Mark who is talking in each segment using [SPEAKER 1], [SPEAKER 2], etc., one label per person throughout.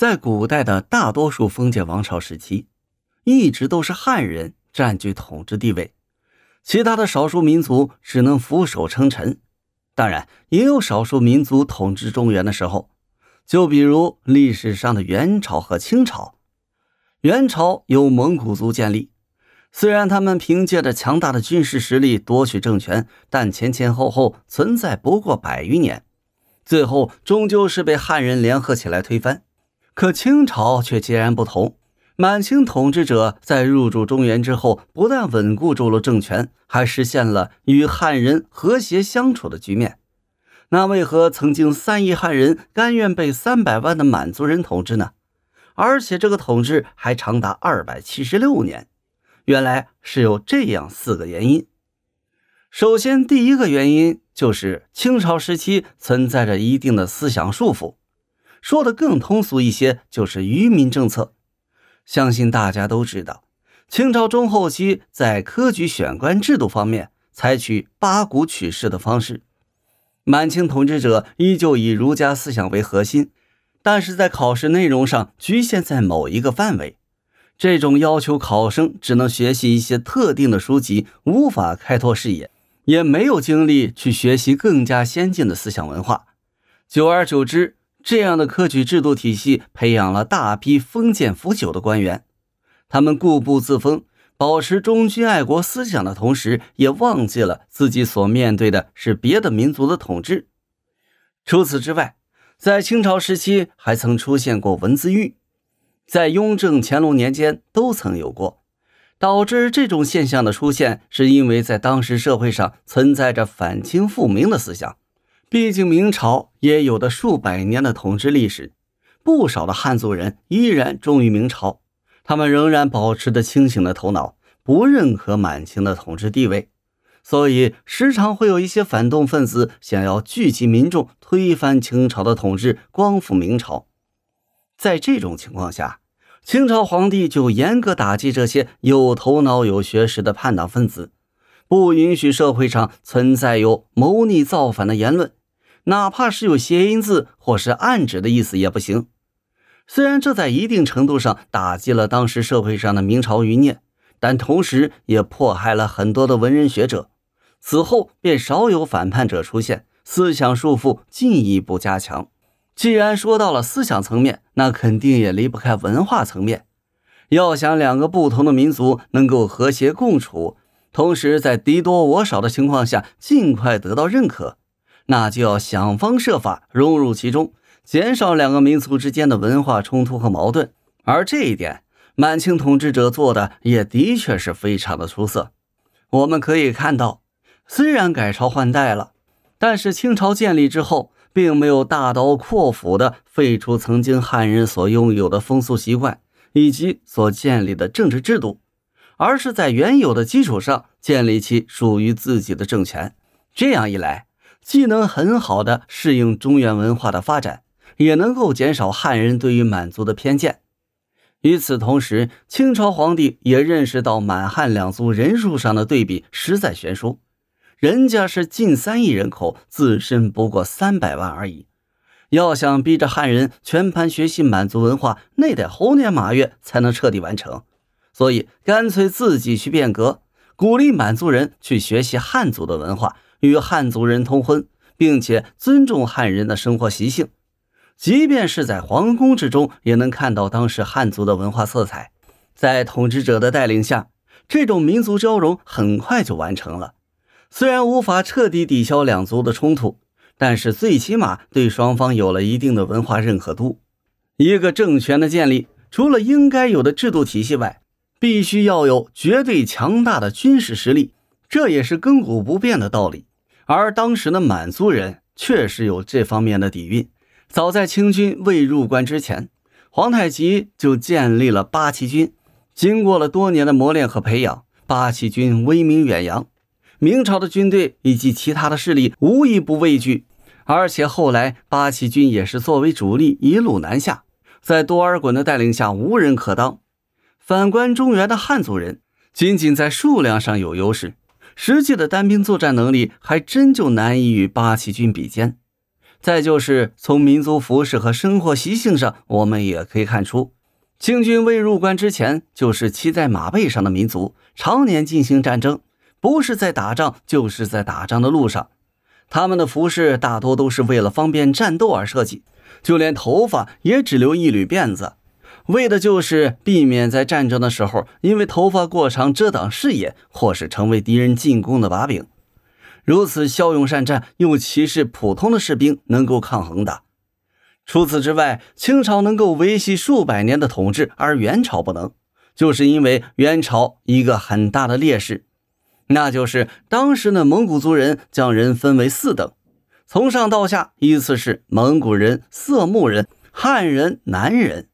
[SPEAKER 1] 在古代的大多数封建王朝时期，一直都是汉人占据统治地位，其他的少数民族只能俯首称臣。当然，也有少数民族统治中原的时候，就比如历史上的元朝和清朝。元朝由蒙古族建立，虽然他们凭借着强大的军事实力夺取政权，但前前后后存在不过百余年，最后终究是被汉人联合起来推翻。可清朝却截然不同，满清统治者在入主中原之后，不但稳固住了政权，还实现了与汉人和谐相处的局面。那为何曾经三亿汉人甘愿被三百万的满族人统治呢？而且这个统治还长达二百七十六年？原来是有这样四个原因。首先，第一个原因就是清朝时期存在着一定的思想束缚。说的更通俗一些，就是愚民政策。相信大家都知道，清朝中后期在科举选官制度方面采取八股取士的方式。满清统治者依旧以儒家思想为核心，但是在考试内容上局限在某一个范围。这种要求考生只能学习一些特定的书籍，无法开拓视野，也没有精力去学习更加先进的思想文化。久而久之，这样的科举制度体系培养了大批封建腐朽的官员，他们固步自封、保持忠君爱国思想的同时，也忘记了自己所面对的是别的民族的统治。除此之外，在清朝时期还曾出现过文字狱，在雍正、乾隆年间都曾有过。导致这种现象的出现，是因为在当时社会上存在着反清复明的思想。毕竟明朝也有的数百年的统治历史，不少的汉族人依然忠于明朝，他们仍然保持着清醒的头脑，不认可满清的统治地位，所以时常会有一些反动分子想要聚集民众推翻清朝的统治，光复明朝。在这种情况下，清朝皇帝就严格打击这些有头脑、有学识的叛党分子，不允许社会上存在有谋逆造反的言论。哪怕是有谐音字或是暗指的意思也不行。虽然这在一定程度上打击了当时社会上的明朝余孽，但同时也迫害了很多的文人学者。此后便少有反叛者出现，思想束缚进一步加强。既然说到了思想层面，那肯定也离不开文化层面。要想两个不同的民族能够和谐共处，同时在敌多我少的情况下尽快得到认可。那就要想方设法融入其中，减少两个民族之间的文化冲突和矛盾。而这一点，满清统治者做的也的确是非常的出色。我们可以看到，虽然改朝换代了，但是清朝建立之后，并没有大刀阔斧的废除曾经汉人所拥有的风俗习惯以及所建立的政治制度，而是在原有的基础上建立起属于自己的政权。这样一来，既能很好的适应中原文化的发展，也能够减少汉人对于满族的偏见。与此同时，清朝皇帝也认识到满汉两族人数上的对比实在悬殊，人家是近三亿人口，自身不过三百万而已。要想逼着汉人全盘学习满族文化，那得猴年马月才能彻底完成。所以，干脆自己去变革，鼓励满族人去学习汉族的文化。与汉族人通婚，并且尊重汉人的生活习性，即便是在皇宫之中，也能看到当时汉族的文化色彩。在统治者的带领下，这种民族交融很快就完成了。虽然无法彻底抵消两族的冲突，但是最起码对双方有了一定的文化认可度。一个政权的建立，除了应该有的制度体系外，必须要有绝对强大的军事实力，这也是亘古不变的道理。而当时的满族人确实有这方面的底蕴。早在清军未入关之前，皇太极就建立了八旗军。经过了多年的磨练和培养，八旗军威名远扬，明朝的军队以及其他的势力无一不畏惧。而且后来八旗军也是作为主力一路南下，在多尔衮的带领下无人可当。反观中原的汉族人，仅仅在数量上有优势。实际的单兵作战能力还真就难以与八旗军比肩。再就是从民族服饰和生活习性上，我们也可以看出，清军未入关之前就是骑在马背上的民族，常年进行战争，不是在打仗就是在打仗的路上。他们的服饰大多都是为了方便战斗而设计，就连头发也只留一缕辫子。为的就是避免在战争的时候，因为头发过长遮挡视野，或是成为敌人进攻的把柄。如此骁勇善战，又岂是普通的士兵能够抗衡的？除此之外，清朝能够维系数百年的统治，而元朝不能，就是因为元朝一个很大的劣势，那就是当时的蒙古族人将人分为四等，从上到下依次是蒙古人、色目人、汉人、南人。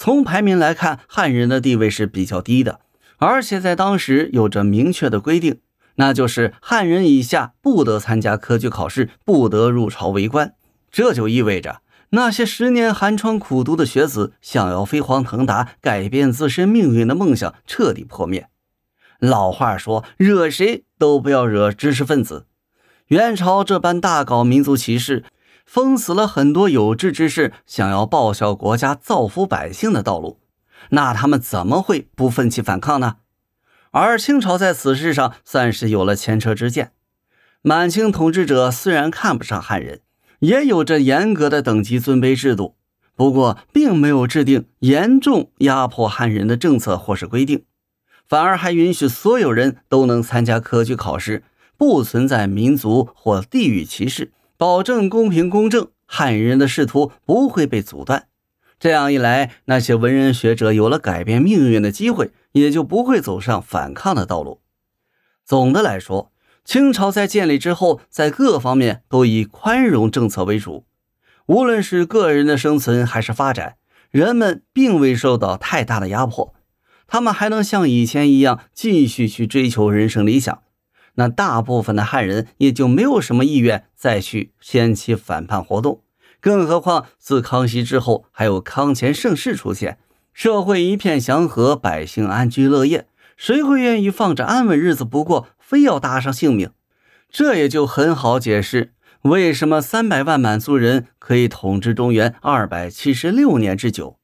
[SPEAKER 1] 从排名来看，汉人的地位是比较低的，而且在当时有着明确的规定，那就是汉人以下不得参加科举考试，不得入朝为官。这就意味着那些十年寒窗苦读的学子，想要飞黄腾达、改变自身命运的梦想彻底破灭。老话说，惹谁都不要惹知识分子。元朝这般大搞民族歧视。封死了很多有志之士想要报效国家、造福百姓的道路，那他们怎么会不奋起反抗呢？而清朝在此事上算是有了前车之鉴。满清统治者虽然看不上汉人，也有着严格的等级尊卑制度，不过并没有制定严重压迫汉人的政策或是规定，反而还允许所有人都能参加科举考试，不存在民族或地域歧视。保证公平公正，汉人的仕途不会被阻断。这样一来，那些文人学者有了改变命运的机会，也就不会走上反抗的道路。总的来说，清朝在建立之后，在各方面都以宽容政策为主。无论是个人的生存还是发展，人们并未受到太大的压迫，他们还能像以前一样继续去追求人生理想。那大部分的汉人也就没有什么意愿再去掀起反叛活动，更何况自康熙之后还有康乾盛世出现，社会一片祥和，百姓安居乐业，谁会愿意放着安稳日子不过，非要搭上性命？这也就很好解释为什么三百万满族人可以统治中原二百七十六年之久。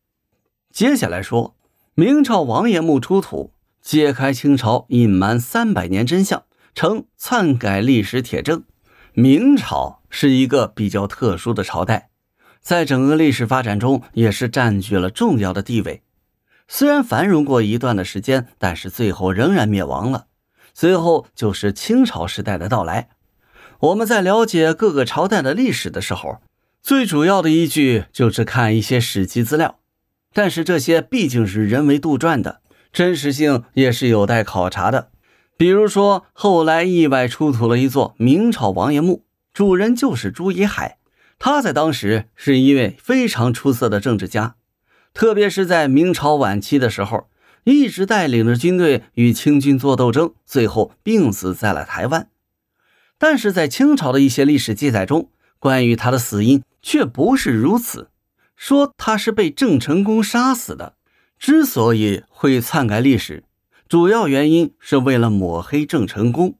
[SPEAKER 1] 接下来说，明朝王爷墓出土，揭开清朝隐瞒三百年真相。称篡改历史铁证。明朝是一个比较特殊的朝代，在整个历史发展中也是占据了重要的地位。虽然繁荣过一段的时间，但是最后仍然灭亡了。随后就是清朝时代的到来。我们在了解各个朝代的历史的时候，最主要的依据就是看一些史籍资料，但是这些毕竟是人为杜撰的，真实性也是有待考察的。比如说，后来意外出土了一座明朝王爷墓，主人就是朱一海。他在当时是一位非常出色的政治家，特别是在明朝晚期的时候，一直带领着军队与清军做斗争，最后病死在了台湾。但是在清朝的一些历史记载中，关于他的死因却不是如此，说他是被郑成功杀死的。之所以会篡改历史。主要原因是为了抹黑郑成功，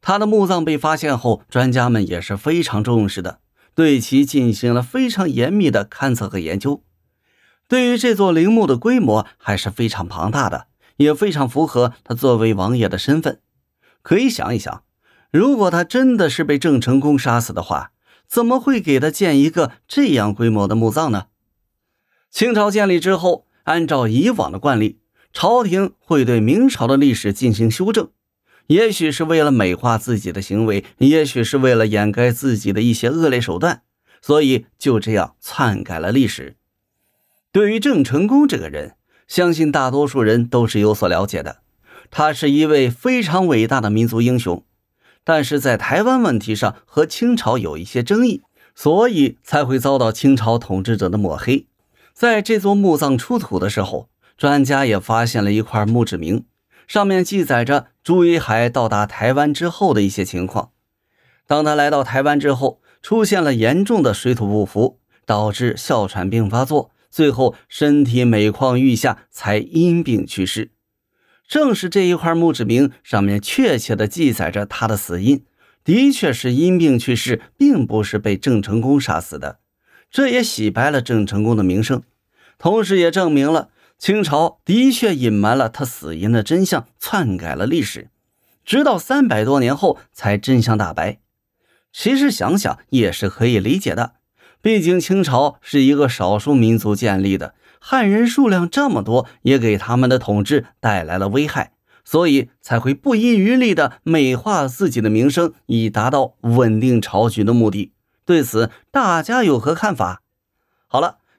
[SPEAKER 1] 他的墓葬被发现后，专家们也是非常重视的，对其进行了非常严密的勘测和研究。对于这座陵墓的规模还是非常庞大的，也非常符合他作为王爷的身份。可以想一想，如果他真的是被郑成功杀死的话，怎么会给他建一个这样规模的墓葬呢？清朝建立之后，按照以往的惯例。朝廷会对明朝的历史进行修正，也许是为了美化自己的行为，也许是为了掩盖自己的一些恶劣手段，所以就这样篡改了历史。对于郑成功这个人，相信大多数人都是有所了解的，他是一位非常伟大的民族英雄，但是在台湾问题上和清朝有一些争议，所以才会遭到清朝统治者的抹黑。在这座墓葬出土的时候。专家也发现了一块墓志铭，上面记载着朱一海到达台湾之后的一些情况。当他来到台湾之后，出现了严重的水土不服，导致哮喘病发作，最后身体每况愈下，才因病去世。正是这一块墓志铭上面确切的记载着他的死因，的确是因病去世，并不是被郑成功杀死的。这也洗白了郑成功的名声，同时也证明了。清朝的确隐瞒了他死因的真相，篡改了历史，直到三百多年后才真相大白。其实想想也是可以理解的，毕竟清朝是一个少数民族建立的，汉人数量这么多，也给他们的统治带来了危害，所以才会不遗余力地美化自己的名声，以达到稳定朝局的目的。对此，大家有何看法？好了。